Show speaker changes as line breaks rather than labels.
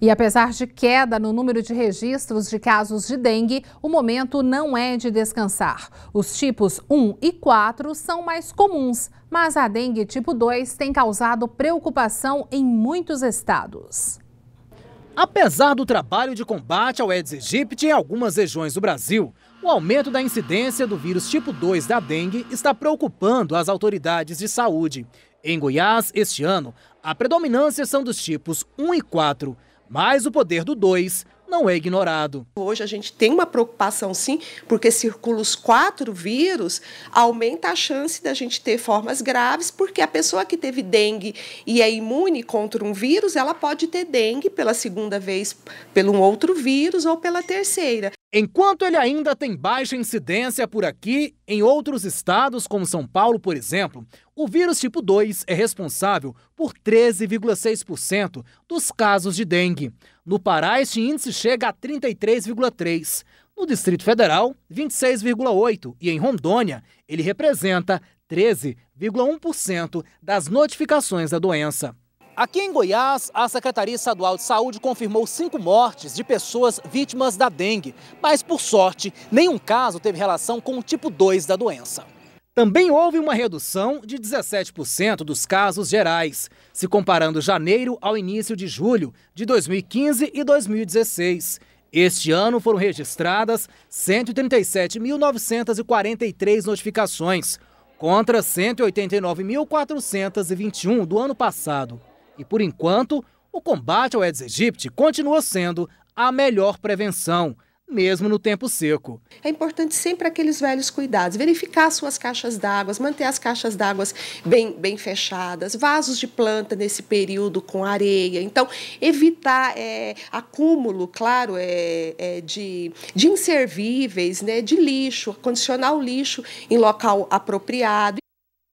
E apesar de queda no número de registros de casos de dengue, o momento não é de descansar. Os tipos 1 e 4 são mais comuns, mas a dengue tipo 2 tem causado preocupação em muitos estados.
Apesar do trabalho de combate ao Aedes aegypti em algumas regiões do Brasil, o aumento da incidência do vírus tipo 2 da dengue está preocupando as autoridades de saúde. Em Goiás, este ano, a predominância são dos tipos 1 e 4. Mas o poder do 2 não é ignorado. Hoje a gente tem uma preocupação
sim, porque circula os quatro vírus, aumenta a chance da gente ter formas graves, porque a pessoa que teve dengue e é imune contra um vírus, ela pode ter
dengue pela segunda vez, pelo um outro vírus ou pela terceira. Enquanto ele ainda tem baixa incidência por aqui, em outros estados, como São Paulo, por exemplo, o vírus tipo 2 é responsável por 13,6% dos casos de dengue. No Pará, este índice chega a 33,3%. No Distrito Federal, 26,8%. E em Rondônia, ele representa 13,1% das notificações da doença. Aqui em Goiás, a Secretaria Estadual de Saúde confirmou cinco mortes de pessoas vítimas da dengue, mas por sorte, nenhum caso teve relação com o tipo 2 da doença. Também houve uma redução de 17% dos casos gerais, se comparando janeiro ao início de julho de 2015 e 2016. Este ano foram registradas 137.943 notificações, contra 189.421 do ano passado. E por enquanto, o combate ao Aedes aegypti continua sendo a melhor prevenção, mesmo no tempo seco.
É importante sempre aqueles velhos cuidados, verificar suas caixas d'água, manter as caixas d'água bem, bem fechadas, vasos de planta nesse período com areia. Então, evitar é, acúmulo, claro, é, é, de, de inservíveis, né, de lixo, condicionar o lixo em local apropriado.